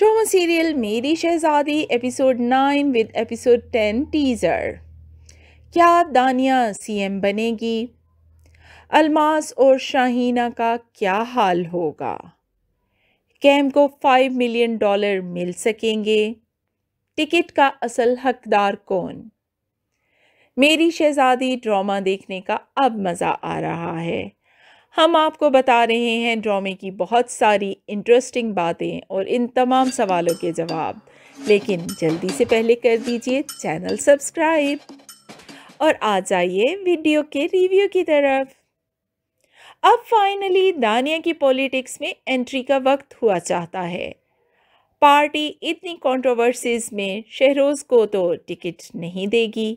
drama serial Meri Shehzadi episode nine with episode ten teaser क्या Dania CM बनेगी अलमास और शाहीना का क्या हाल होगा कैम को फाइव मिलियन डॉलर मिल सकेंगे टिकट का असल हकदार कौन मेरी शहजादी ड्रामा देखने का अब मज़ा आ रहा है हम आपको बता रहे हैं ड्रामे की बहुत सारी इंटरेस्टिंग बातें और इन तमाम सवालों के जवाब लेकिन जल्दी से पहले कर दीजिए चैनल सब्सक्राइब और आ जाइए वीडियो के रिव्यू की तरफ अब फाइनली दानिया की पॉलिटिक्स में एंट्री का वक्त हुआ चाहता है पार्टी इतनी कंट्रोवर्सीज में शहरोज़ को तो टिकट नहीं देगी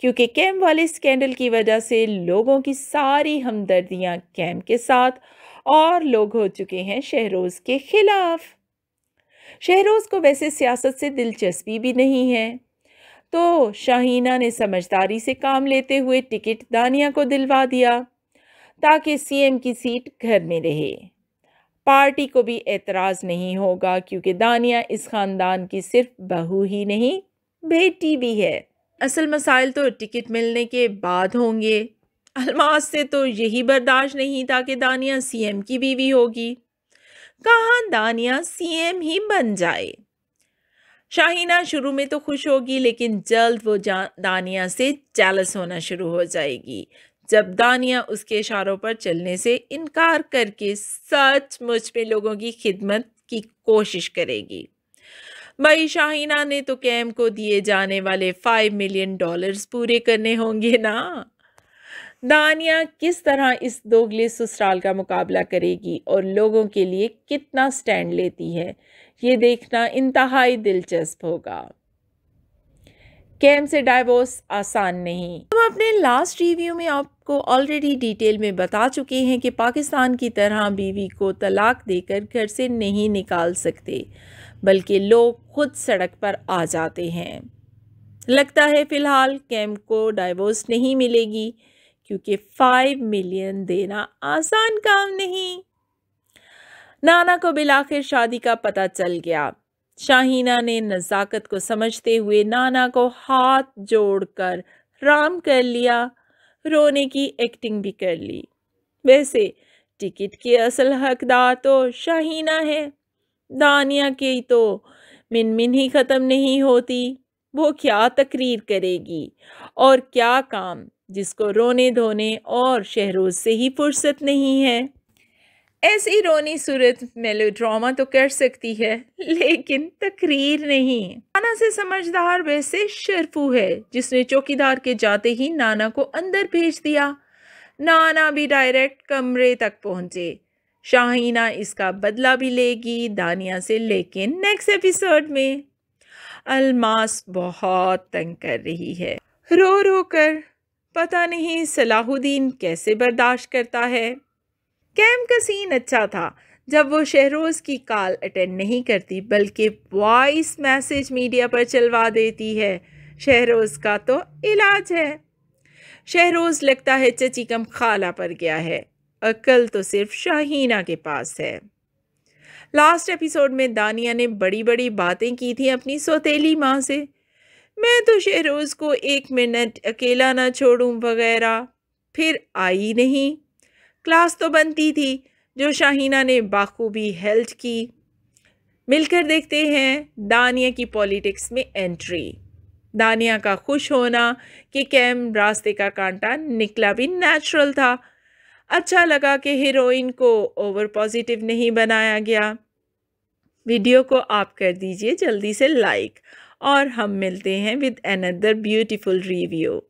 क्योंकि कैम वाले स्कैंडल की वजह से लोगों की सारी हमदर्दियाँ कैम के साथ और लोग हो चुके हैं शहरोज़ के ख़िलाफ़ शहरोज़ को वैसे सियासत से दिलचस्पी भी नहीं है तो शाहीना ने समझदारी से काम लेते हुए टिकट दानिया को दिलवा दिया ताकि सीएम की सीट घर में रहे पार्टी को भी एतराज़ नहीं होगा क्योंकि दानिया इस ख़ानदान की सिर्फ बहू ही नहीं बेटी भी है असल मसाइल तो टिकट मिलने के बाद होंगे अलमास से तो यही बर्दाश्त नहीं था कि दानिया सीएम की बीवी होगी कहाँ दानिया सीएम ही बन जाए शाहीना शुरू में तो खुश होगी लेकिन जल्द वो दानिया से चालस होना शुरू हो जाएगी जब दानिया उसके इशारों पर चलने से इनकार करके सच मुझ में लोगों की खिदमत की कोशिश करेगी भाई शाहिना ने तो कैम को दिए जाने वाले फाइव मिलियन डॉलर्स पूरे करने होंगे ना दानिया किस तरह इस दोगले ससुराल का मुकाबला करेगी और लोगों के लिए कितना स्टैंड लेती है ये देखना इंतहाई दिलचस्प होगा कैम से डाइवोर्स आसान नहीं हम अपने लास्ट रिव्यू में आपको ऑलरेडी डिटेल में बता चुके हैं कि पाकिस्तान की तरह बीवी को तलाक देकर घर से नहीं निकाल सकते बल्कि लोग खुद सड़क पर आ जाते हैं लगता है फ़िलहाल कैम को डाइवोर्स नहीं मिलेगी क्योंकि फाइव मिलियन देना आसान काम नहीं नाना को बिलाखिर शादी का पता चल गया शाहीना ने नज़ाकत को समझते हुए नाना को हाथ जोड़कर राम कर लिया रोने की एक्टिंग भी कर ली वैसे टिकट के असल हकदार तो शाहीना है दानिया की तो मिनमिन ही ख़त्म नहीं होती वो क्या तकरीर करेगी और क्या काम जिसको रोने धोने और शहरोज से ही फुर्सत नहीं है ऐसी रोनी सूरत मेलोड्रामा तो कर सकती है लेकिन तकरीर नहीं नाना से समझदार वैसे शरफू है जिसने चौकीदार के जाते ही नाना को अंदर भेज दिया नाना भी डायरेक्ट कमरे तक पहुंचे शाहीना इसका बदला भी लेगी दानिया से लेकिन नेक्स्ट एपिसोड में अलमास बहुत तंग कर रही है रो रो कर पता नहीं सलाहुद्दीन कैसे बर्दाश्त करता है कैम का सीन अच्छा था जब वो शहरोज़ की कॉल अटेंड नहीं करती बल्कि वॉइस मैसेज मीडिया पर चलवा देती है शहरोज़ का तो इलाज है शहरोज़ लगता है चची कम खाला पर गया है अकल तो सिर्फ शाहीना के पास है लास्ट एपिसोड में दानिया ने बड़ी बड़ी बातें की थी अपनी सौतीली माँ से मैं तो शहरोज़ को एक मिनट अकेला ना छोड़ूं वगैरह फिर आई नहीं क्लास तो बनती थी जो शाहीना ने बाखूबी हेल्थ की मिलकर देखते हैं दानिया की पॉलिटिक्स में एंट्री दानिया का खुश होना कि कैम रास्ते का कांटा निकला भी नेचुरल था अच्छा लगा कि हीरोइन को ओवर पॉजिटिव नहीं बनाया गया वीडियो को आप कर दीजिए जल्दी से लाइक और हम मिलते हैं विद अनदर ब्यूटीफुल रिव्यू